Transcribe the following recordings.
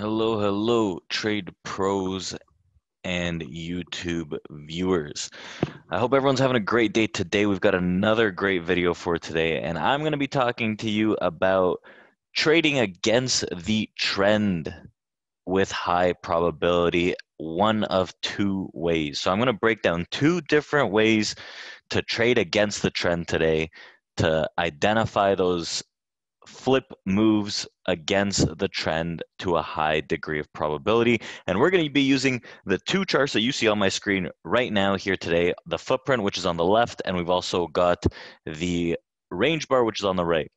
Hello, hello, trade pros and YouTube viewers. I hope everyone's having a great day today. We've got another great video for today, and I'm going to be talking to you about trading against the trend with high probability one of two ways. So I'm going to break down two different ways to trade against the trend today to identify those flip moves against the trend to a high degree of probability. And we're going to be using the two charts that you see on my screen right now here today, the footprint, which is on the left, and we've also got the range bar, which is on the right.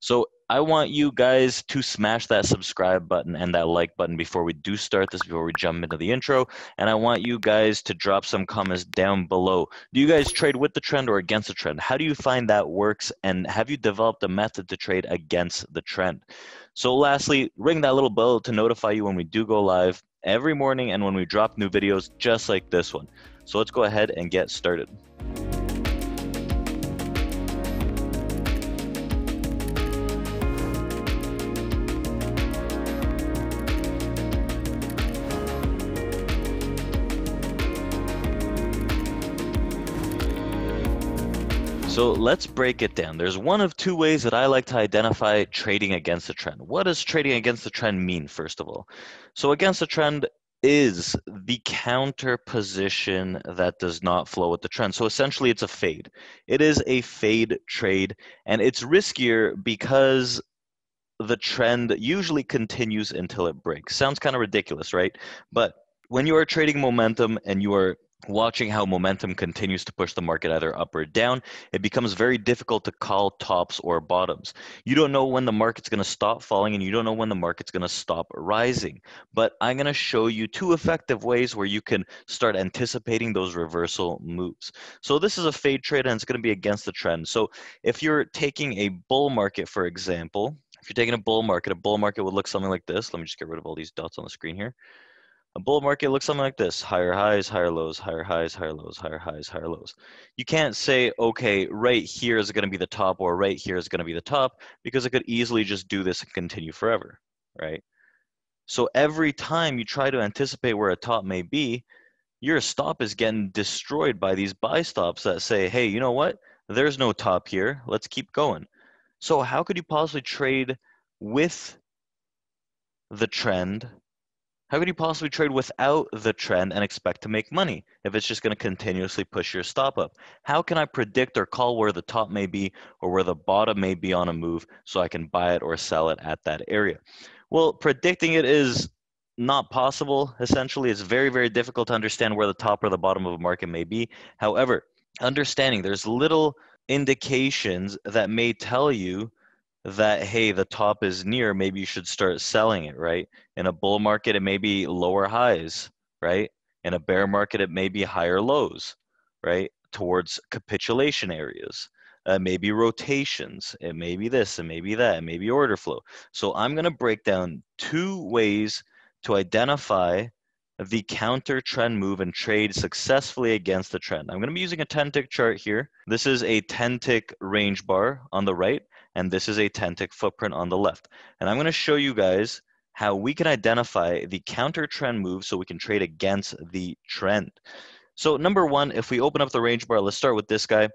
So I want you guys to smash that subscribe button and that like button before we do start this, before we jump into the intro. And I want you guys to drop some comments down below. Do you guys trade with the trend or against the trend? How do you find that works? And have you developed a method to trade against the trend? So, lastly, ring that little bell to notify you when we do go live every morning and when we drop new videos just like this one. So, let's go ahead and get started. So let's break it down. There's one of two ways that I like to identify trading against a trend. What does trading against the trend mean, first of all? So, against a trend is the counter position that does not flow with the trend. So, essentially, it's a fade. It is a fade trade, and it's riskier because the trend usually continues until it breaks. Sounds kind of ridiculous, right? But when you are trading momentum and you are watching how momentum continues to push the market either up or down, it becomes very difficult to call tops or bottoms. You don't know when the market's going to stop falling and you don't know when the market's going to stop rising. But I'm going to show you two effective ways where you can start anticipating those reversal moves. So this is a fade trade and it's going to be against the trend. So if you're taking a bull market, for example, if you're taking a bull market, a bull market would look something like this. Let me just get rid of all these dots on the screen here. A bull market looks something like this higher highs, higher lows, higher highs, higher lows, higher highs, higher lows. You can't say, okay, right here is going to be the top or right here is going to be the top because it could easily just do this and continue forever, right? So every time you try to anticipate where a top may be, your stop is getting destroyed by these buy stops that say, hey, you know what? There's no top here. Let's keep going. So, how could you possibly trade with the trend how could you possibly trade without the trend and expect to make money if it's just going to continuously push your stop up? How can I predict or call where the top may be or where the bottom may be on a move so I can buy it or sell it at that area? Well, predicting it is not possible. Essentially, it's very, very difficult to understand where the top or the bottom of a market may be. However, understanding there's little indications that may tell you that hey the top is near maybe you should start selling it right in a bull market it may be lower highs right in a bear market it may be higher lows right towards capitulation areas uh, maybe rotations it may be this and maybe that maybe order flow so i'm going to break down two ways to identify the counter trend move and trade successfully against the trend. I'm going to be using a 10 tick chart here. This is a 10 tick range bar on the right, and this is a tentic footprint on the left. And I'm going to show you guys how we can identify the counter trend move so we can trade against the trend. So number one, if we open up the range bar, let's start with this guy.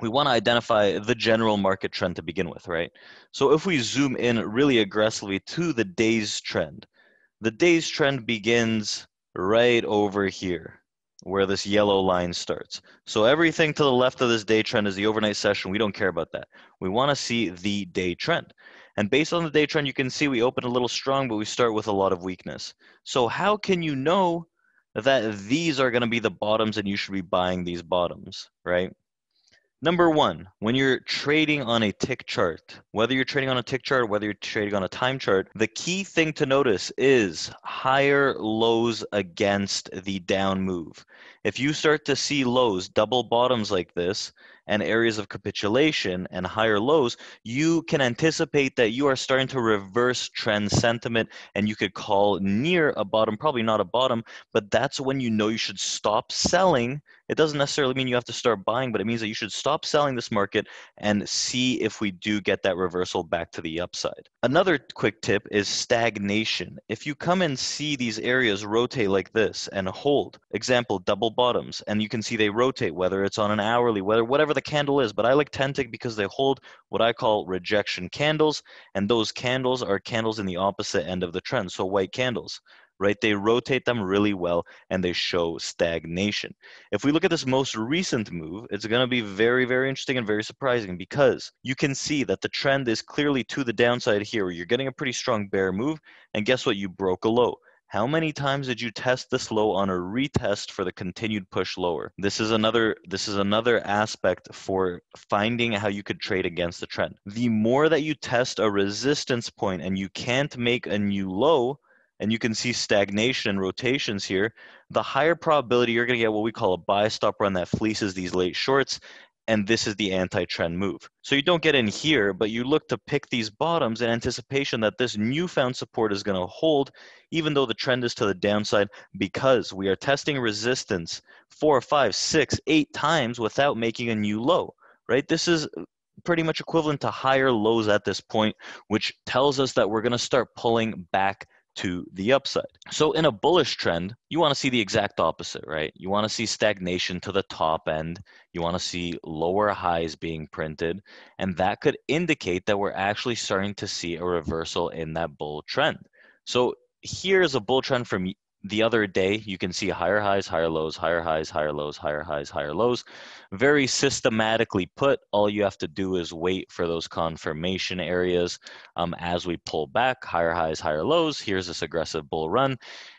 We want to identify the general market trend to begin with, right? So if we zoom in really aggressively to the day's trend, the day's trend begins right over here where this yellow line starts. So everything to the left of this day trend is the overnight session. We don't care about that. We want to see the day trend. And based on the day trend, you can see we open a little strong, but we start with a lot of weakness. So how can you know that these are going to be the bottoms and you should be buying these bottoms, right? Number one, when you're trading on a tick chart, whether you're trading on a tick chart, whether you're trading on a time chart, the key thing to notice is higher lows against the down move. If you start to see lows, double bottoms like this, and areas of capitulation and higher lows, you can anticipate that you are starting to reverse trend sentiment and you could call near a bottom, probably not a bottom, but that's when you know you should stop selling it doesn't necessarily mean you have to start buying, but it means that you should stop selling this market and see if we do get that reversal back to the upside. Another quick tip is stagnation. If you come and see these areas rotate like this and hold, example, double bottoms, and you can see they rotate, whether it's on an hourly, whether whatever the candle is, but I like Tentic because they hold what I call rejection candles, and those candles are candles in the opposite end of the trend, so white candles right? They rotate them really well and they show stagnation. If we look at this most recent move, it's going to be very, very interesting and very surprising because you can see that the trend is clearly to the downside here. You're getting a pretty strong bear move, and guess what? You broke a low. How many times did you test this low on a retest for the continued push lower? This is another this is another aspect for finding how you could trade against the trend. The more that you test a resistance point and you can't make a new low, and you can see stagnation and rotations here, the higher probability you're going to get what we call a buy stop run that fleeces these late shorts, and this is the anti-trend move. So you don't get in here, but you look to pick these bottoms in anticipation that this newfound support is going to hold, even though the trend is to the downside, because we are testing resistance four, five, six, eight times without making a new low, right? This is pretty much equivalent to higher lows at this point, which tells us that we're going to start pulling back to the upside. So in a bullish trend, you want to see the exact opposite, right? You want to see stagnation to the top end. You want to see lower highs being printed. And that could indicate that we're actually starting to see a reversal in that bull trend. So here's a bull trend from the other day, you can see higher highs, higher lows, higher highs, higher lows, higher highs, higher lows. Very systematically put, all you have to do is wait for those confirmation areas um, as we pull back, higher highs, higher lows. Here's this aggressive bull run.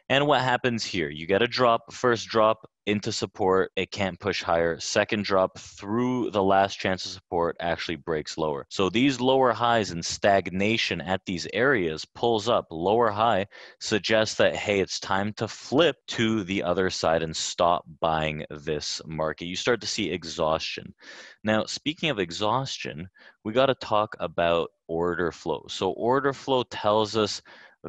And what happens here? You get a drop, first drop into support, it can't push higher. Second drop through the last chance of support actually breaks lower. So these lower highs and stagnation at these areas pulls up lower high suggests that hey, it's time to flip to the other side and stop buying this market. You start to see exhaustion. Now, speaking of exhaustion, we got to talk about order flow. So order flow tells us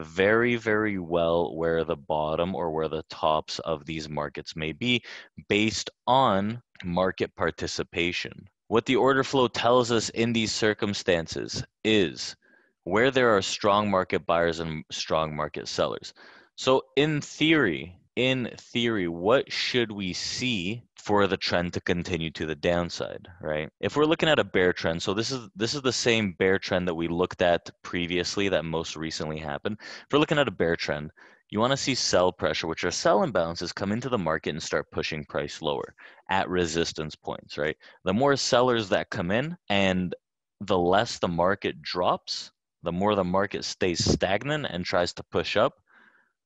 very, very well where the bottom or where the tops of these markets may be based on market participation. What the order flow tells us in these circumstances is where there are strong market buyers and strong market sellers. So, in theory, in theory, what should we see for the trend to continue to the downside, right? If we're looking at a bear trend, so this is this is the same bear trend that we looked at previously that most recently happened. If we're looking at a bear trend, you want to see sell pressure, which are sell imbalances come into the market and start pushing price lower at resistance points, right? The more sellers that come in and the less the market drops, the more the market stays stagnant and tries to push up,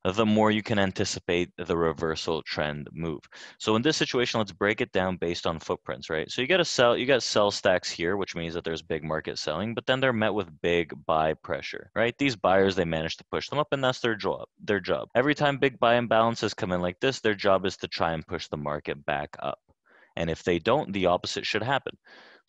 the more you can anticipate the reversal trend move. So in this situation, let's break it down based on footprints, right? So you got to sell, you got sell stacks here, which means that there's big market selling, but then they're met with big buy pressure, right? These buyers, they manage to push them up and that's their job, their job. Every time big buy imbalances come in like this, their job is to try and push the market back up. And if they don't, the opposite should happen.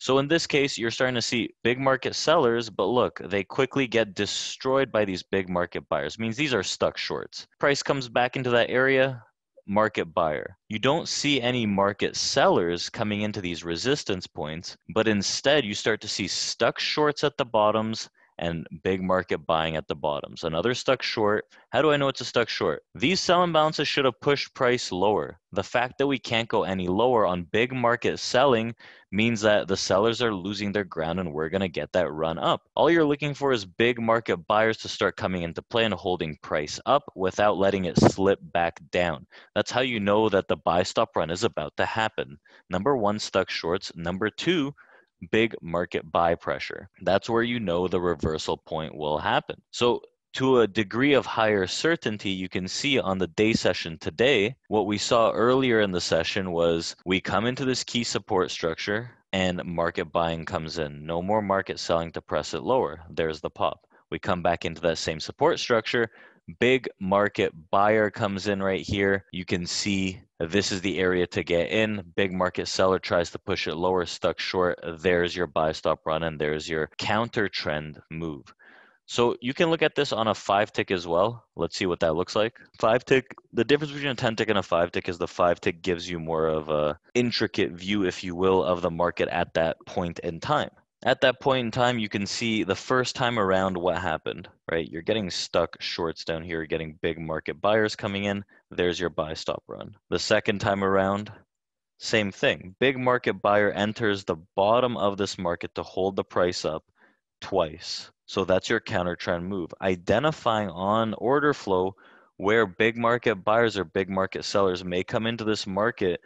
So in this case, you're starting to see big market sellers, but look, they quickly get destroyed by these big market buyers. It means these are stuck shorts. Price comes back into that area, market buyer. You don't see any market sellers coming into these resistance points, but instead you start to see stuck shorts at the bottoms and big market buying at the bottoms. Another stuck short. How do I know it's a stuck short? These sell imbalances should have pushed price lower. The fact that we can't go any lower on big market selling means that the sellers are losing their ground and we're going to get that run up. All you're looking for is big market buyers to start coming into play and holding price up without letting it slip back down. That's how you know that the buy stop run is about to happen. Number one, stuck shorts. Number two, big market buy pressure. That's where you know the reversal point will happen. So to a degree of higher certainty, you can see on the day session today, what we saw earlier in the session was we come into this key support structure and market buying comes in. No more market selling to press it lower. There's the pop. We come back into that same support structure. Big market buyer comes in right here. You can see this is the area to get in. Big market seller tries to push it lower, stuck short. There's your buy stop run and there's your counter trend move. So you can look at this on a five tick as well. Let's see what that looks like. Five tick, the difference between a 10 tick and a five tick is the five tick gives you more of a intricate view, if you will, of the market at that point in time at that point in time, you can see the first time around what happened, right? You're getting stuck shorts down here, getting big market buyers coming in. There's your buy stop run. The second time around, same thing. Big market buyer enters the bottom of this market to hold the price up twice. So that's your counter trend move. Identifying on order flow where big market buyers or big market sellers may come into this market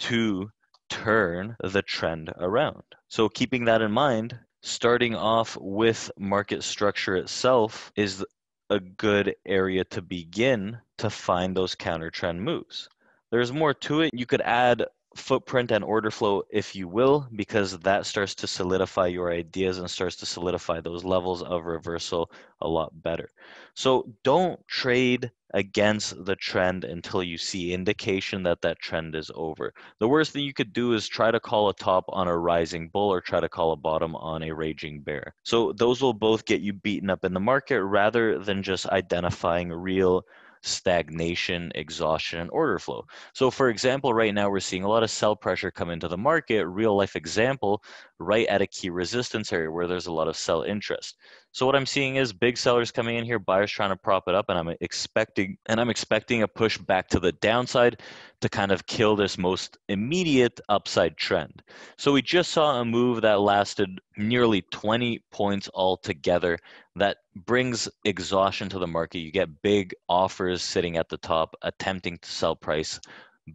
to turn the trend around. So, keeping that in mind, starting off with market structure itself is a good area to begin to find those counter trend moves. There's more to it. You could add footprint and order flow if you will because that starts to solidify your ideas and starts to solidify those levels of reversal a lot better so don't trade against the trend until you see indication that that trend is over the worst thing you could do is try to call a top on a rising bull or try to call a bottom on a raging bear so those will both get you beaten up in the market rather than just identifying real stagnation, exhaustion, and order flow. So for example, right now we're seeing a lot of sell pressure come into the market. Real life example, right at a key resistance area where there's a lot of sell interest. So what I'm seeing is big sellers coming in here, buyers trying to prop it up, and I'm expecting and I'm expecting a push back to the downside to kind of kill this most immediate upside trend. So we just saw a move that lasted nearly 20 points altogether. That brings exhaustion to the market. You get big offers sitting at the top attempting to sell price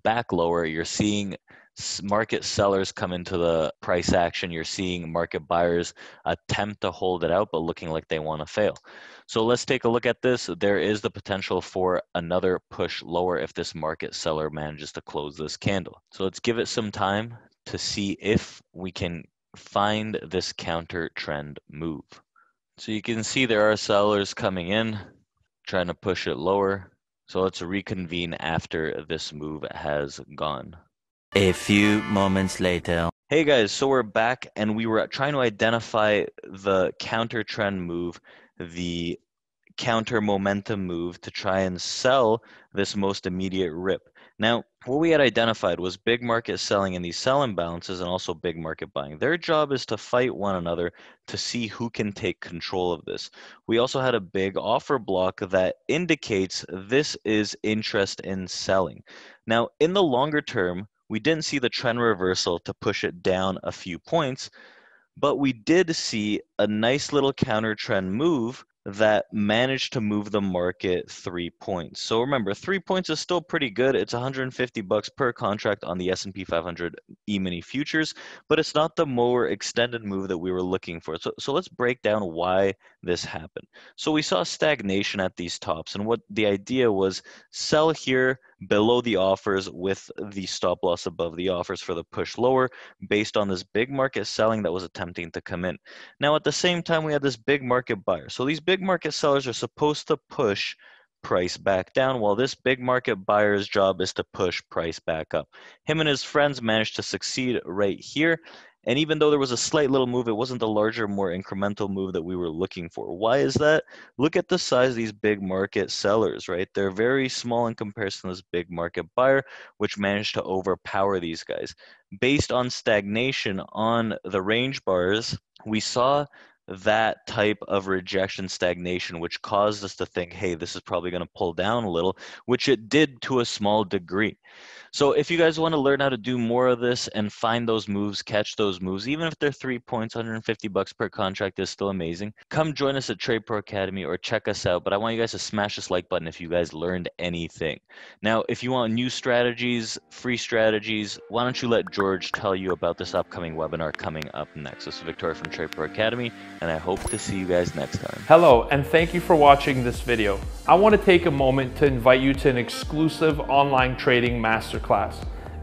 back lower. You're seeing market sellers come into the price action. You're seeing market buyers attempt to hold it out, but looking like they want to fail. So let's take a look at this. There is the potential for another push lower if this market seller manages to close this candle. So let's give it some time to see if we can find this counter trend move. So you can see there are sellers coming in, trying to push it lower. So let's reconvene after this move has gone. A few moments later. Hey guys, so we're back and we were trying to identify the counter trend move, the counter momentum move to try and sell this most immediate rip. Now, what we had identified was big market selling and these sell imbalances and also big market buying. Their job is to fight one another to see who can take control of this. We also had a big offer block that indicates this is interest in selling. Now, in the longer term, we didn't see the trend reversal to push it down a few points, but we did see a nice little counter trend move that managed to move the market three points. So remember, three points is still pretty good. It's 150 bucks per contract on the S&P 500 E-mini futures, but it's not the more extended move that we were looking for. So, so let's break down why this happened. So we saw stagnation at these tops, and what the idea was: sell here, below the offers with the stop loss above the offers for the push lower based on this big market selling that was attempting to come in. Now, at the same time, we had this big market buyer. So these big market sellers are supposed to push price back down while this big market buyer's job is to push price back up. Him and his friends managed to succeed right here and even though there was a slight little move, it wasn't the larger, more incremental move that we were looking for. Why is that? Look at the size of these big market sellers, right? They're very small in comparison to this big market buyer, which managed to overpower these guys. Based on stagnation on the range bars, we saw that type of rejection stagnation, which caused us to think, hey, this is probably going to pull down a little, which it did to a small degree. So, if you guys want to learn how to do more of this and find those moves, catch those moves, even if they're three points, 150 bucks per contract is still amazing. Come join us at Trade Pro Academy or check us out. But I want you guys to smash this like button if you guys learned anything. Now, if you want new strategies, free strategies, why don't you let George tell you about this upcoming webinar coming up next? This is Victoria from Trade Pro Academy and I hope to see you guys next time. Hello, and thank you for watching this video. I wanna take a moment to invite you to an exclusive online trading masterclass.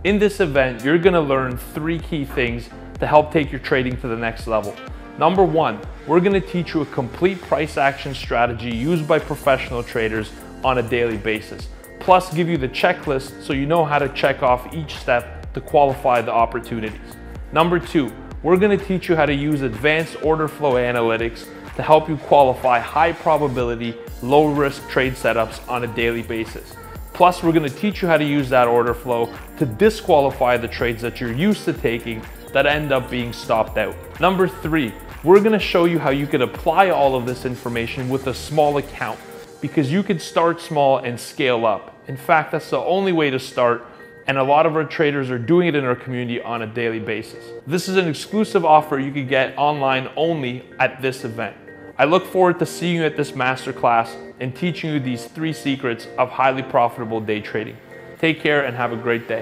In this event, you're gonna learn three key things to help take your trading to the next level. Number one, we're gonna teach you a complete price action strategy used by professional traders on a daily basis, plus give you the checklist so you know how to check off each step to qualify the opportunities. Number two, we're gonna teach you how to use advanced order flow analytics to help you qualify high probability, low risk trade setups on a daily basis. Plus, we're gonna teach you how to use that order flow to disqualify the trades that you're used to taking that end up being stopped out. Number three, we're gonna show you how you can apply all of this information with a small account because you can start small and scale up. In fact, that's the only way to start and a lot of our traders are doing it in our community on a daily basis. This is an exclusive offer you can get online only at this event. I look forward to seeing you at this masterclass and teaching you these three secrets of highly profitable day trading. Take care and have a great day.